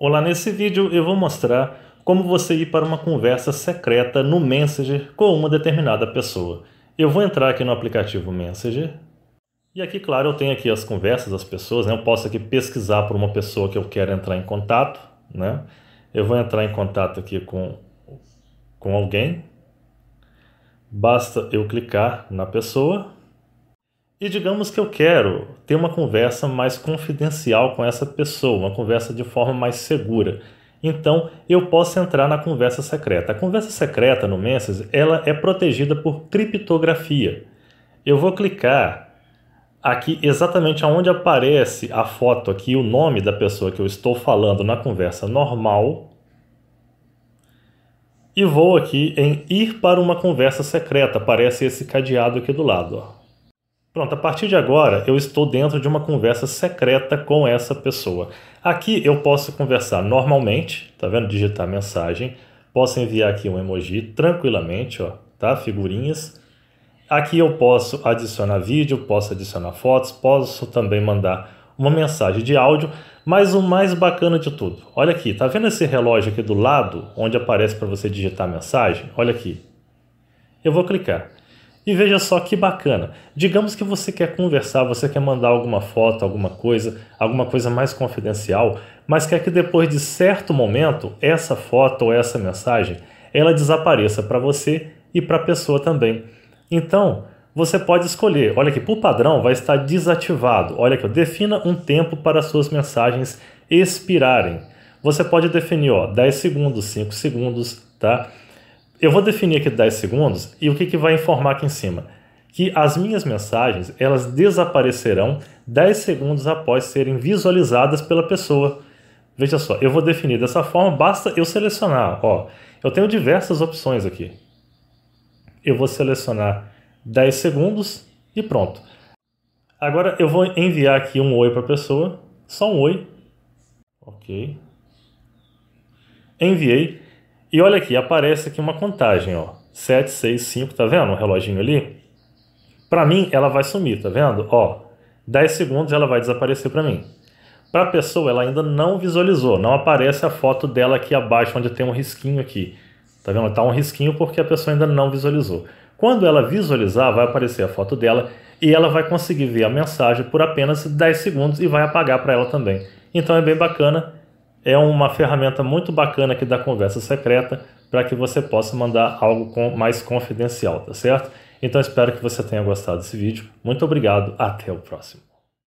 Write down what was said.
Olá, nesse vídeo eu vou mostrar como você ir para uma conversa secreta no Messenger com uma determinada pessoa. Eu vou entrar aqui no aplicativo Messenger e aqui, claro, eu tenho aqui as conversas das pessoas, né? Eu posso aqui pesquisar por uma pessoa que eu quero entrar em contato, né? Eu vou entrar em contato aqui com, com alguém. Basta eu clicar na pessoa e digamos que eu quero ter uma conversa mais confidencial com essa pessoa, uma conversa de forma mais segura. Então, eu posso entrar na conversa secreta. A conversa secreta no Messenger, ela é protegida por criptografia. Eu vou clicar aqui exatamente aonde aparece a foto aqui, o nome da pessoa que eu estou falando na conversa normal. E vou aqui em ir para uma conversa secreta. Aparece esse cadeado aqui do lado, ó. Pronto, a partir de agora eu estou dentro de uma conversa secreta com essa pessoa. Aqui eu posso conversar normalmente, tá vendo? Digitar mensagem, posso enviar aqui um emoji tranquilamente, ó, tá? Figurinhas. Aqui eu posso adicionar vídeo, posso adicionar fotos, posso também mandar uma mensagem de áudio, mas o mais bacana de tudo, olha aqui, tá vendo esse relógio aqui do lado, onde aparece para você digitar mensagem? Olha aqui. Eu vou clicar. E veja só que bacana. Digamos que você quer conversar, você quer mandar alguma foto, alguma coisa, alguma coisa mais confidencial, mas quer que depois de certo momento essa foto ou essa mensagem ela desapareça para você e para a pessoa também. Então, você pode escolher. Olha que por padrão vai estar desativado. Olha que defina um tempo para suas mensagens expirarem. Você pode definir, ó, 10 segundos, 5 segundos, tá? Eu vou definir aqui 10 segundos e o que, que vai informar aqui em cima? Que as minhas mensagens elas desaparecerão 10 segundos após serem visualizadas pela pessoa. Veja só, eu vou definir dessa forma, basta eu selecionar. Ó, eu tenho diversas opções aqui. Eu vou selecionar 10 segundos e pronto. Agora eu vou enviar aqui um oi para a pessoa, só um oi. Ok. Enviei. E olha aqui, aparece aqui uma contagem, ó. 7, 6, 5, tá vendo? Um reloginho ali. Para mim, ela vai sumir, tá vendo? Ó, 10 segundos ela vai desaparecer para mim. Para a pessoa, ela ainda não visualizou, não aparece a foto dela aqui abaixo, onde tem um risquinho aqui. Tá vendo? Tá um risquinho porque a pessoa ainda não visualizou. Quando ela visualizar, vai aparecer a foto dela e ela vai conseguir ver a mensagem por apenas 10 segundos e vai apagar para ela também. Então é bem bacana é uma ferramenta muito bacana aqui da conversa secreta para que você possa mandar algo com, mais confidencial, tá certo? Então espero que você tenha gostado desse vídeo. Muito obrigado, até o próximo.